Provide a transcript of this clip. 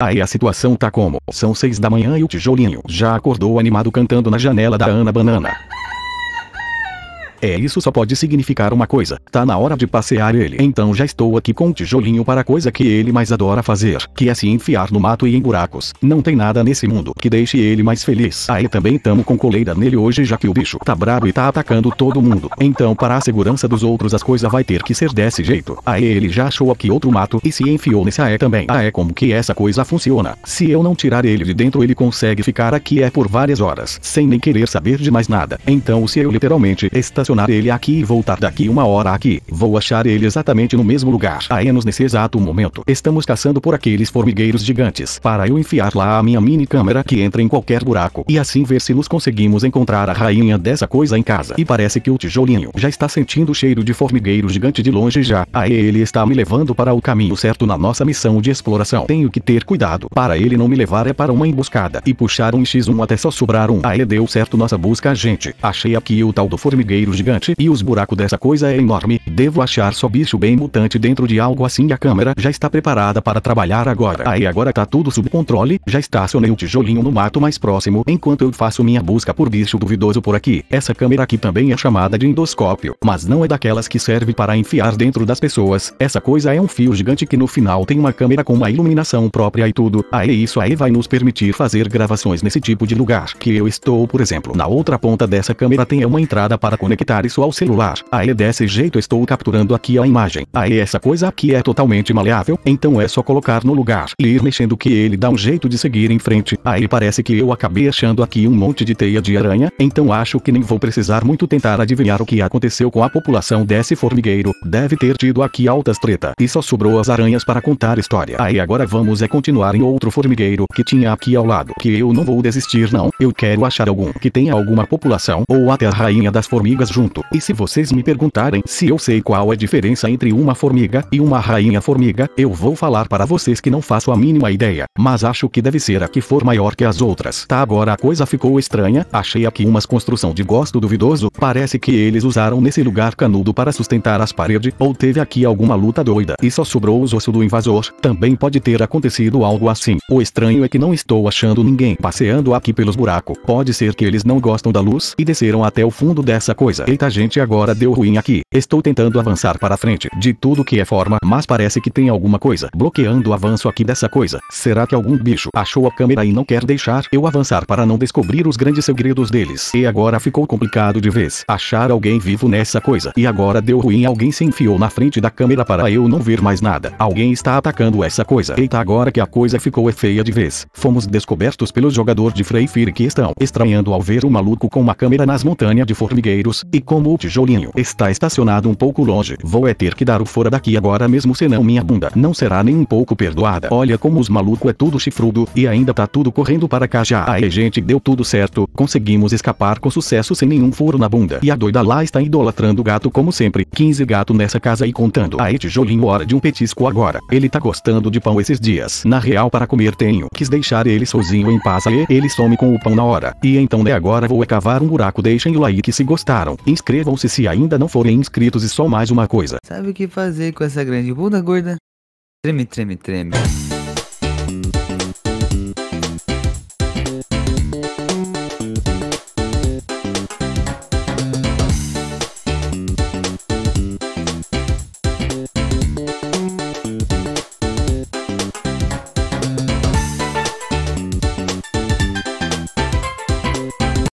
Aí ah, a situação tá como? São seis da manhã e o tijolinho já acordou animado cantando na janela da Ana Banana. É isso só pode significar uma coisa, tá na hora de passear ele. Então já estou aqui com um tijolinho para a coisa que ele mais adora fazer, que é se enfiar no mato e em buracos. Não tem nada nesse mundo que deixe ele mais feliz. Aí também tamo com coleira nele hoje já que o bicho tá brabo e tá atacando todo mundo. Então para a segurança dos outros as coisas vai ter que ser desse jeito. Aí ele já achou aqui outro mato e se enfiou nesse aé também. Ah é como que essa coisa funciona. Se eu não tirar ele de dentro ele consegue ficar aqui é por várias horas, sem nem querer saber de mais nada. Então se eu literalmente esta estacionar ele aqui e voltar daqui uma hora aqui. Vou achar ele exatamente no mesmo lugar. Aenos ah, é nesse exato momento. Estamos caçando por aqueles formigueiros gigantes. Para eu enfiar lá a minha mini câmera que entra em qualquer buraco. E assim ver se nos conseguimos encontrar a rainha dessa coisa em casa. E parece que o tijolinho já está sentindo o cheiro de formigueiro gigante de longe já. Aí ah, é, ele está me levando para o caminho certo na nossa missão de exploração. Tenho que ter cuidado. Para ele não me levar é para uma emboscada. E puxar um x1 até só sobrar um. Aí ah, é, deu certo nossa busca gente. Achei aqui o tal do formigueiro gigante e os buracos dessa coisa é enorme, devo achar só bicho bem mutante dentro de algo assim a câmera já está preparada para trabalhar agora. Aí agora tá tudo sob controle, já estacionei o tijolinho no mato mais próximo enquanto eu faço minha busca por bicho duvidoso por aqui. Essa câmera aqui também é chamada de endoscópio, mas não é daquelas que serve para enfiar dentro das pessoas. Essa coisa é um fio gigante que no final tem uma câmera com uma iluminação própria e tudo. Aí isso aí vai nos permitir fazer gravações nesse tipo de lugar que eu estou por exemplo. Na outra ponta dessa câmera tem uma entrada para conectar conectar isso ao celular. Aí ah, desse jeito estou capturando aqui a imagem. Aí ah, essa coisa aqui é totalmente maleável, então é só colocar no lugar e ir mexendo que ele dá um jeito de seguir em frente. Aí ah, parece que eu acabei achando aqui um monte de teia de aranha, então acho que nem vou precisar muito tentar adivinhar o que aconteceu com a população desse formigueiro. Deve ter tido aqui altas treta e só sobrou as aranhas para contar história. Aí agora vamos é continuar em outro formigueiro que tinha aqui ao lado. Que eu não vou desistir não, eu quero achar algum que tenha alguma população ou até a rainha das formigas e se vocês me perguntarem se eu sei qual a diferença entre uma formiga e uma rainha formiga, eu vou falar para vocês que não faço a mínima ideia, mas acho que deve ser a que for maior que as outras. Tá agora a coisa ficou estranha, achei aqui umas construção de gosto duvidoso, parece que eles usaram nesse lugar canudo para sustentar as paredes, ou teve aqui alguma luta doida e só sobrou os ossos do invasor, também pode ter acontecido algo assim. O estranho é que não estou achando ninguém passeando aqui pelos buracos, pode ser que eles não gostam da luz e desceram até o fundo dessa coisa. Eita gente agora deu ruim aqui. Estou tentando avançar para frente de tudo que é forma, mas parece que tem alguma coisa bloqueando o avanço aqui dessa coisa. Será que algum bicho achou a câmera e não quer deixar eu avançar para não descobrir os grandes segredos deles? E agora ficou complicado de vez achar alguém vivo nessa coisa. E agora deu ruim alguém se enfiou na frente da câmera para eu não ver mais nada. Alguém está atacando essa coisa. Eita agora que a coisa ficou é feia de vez. Fomos descobertos pelo jogador de Frey Fire que estão estranhando ao ver o um maluco com uma câmera nas montanhas de formigueiros e como o tijolinho está estacionado um pouco longe, vou é ter que dar o fora daqui agora mesmo senão minha bunda não será nem um pouco perdoada. Olha como os maluco é tudo chifrudo, e ainda tá tudo correndo para cá já. Aê gente, deu tudo certo, conseguimos escapar com sucesso sem nenhum furo na bunda. E a doida lá está idolatrando o gato como sempre, 15 gato nessa casa e contando. Aê tijolinho, hora de um petisco agora. Ele tá gostando de pão esses dias. Na real para comer tenho, quis deixar ele sozinho em paz e ele some com o pão na hora. E então né agora vou é cavar um buraco deixem o like se gostaram. Inscrevam-se se ainda não forem inscritos e só mais uma coisa. Sabe o que fazer com essa grande bunda gorda? Treme, treme, treme.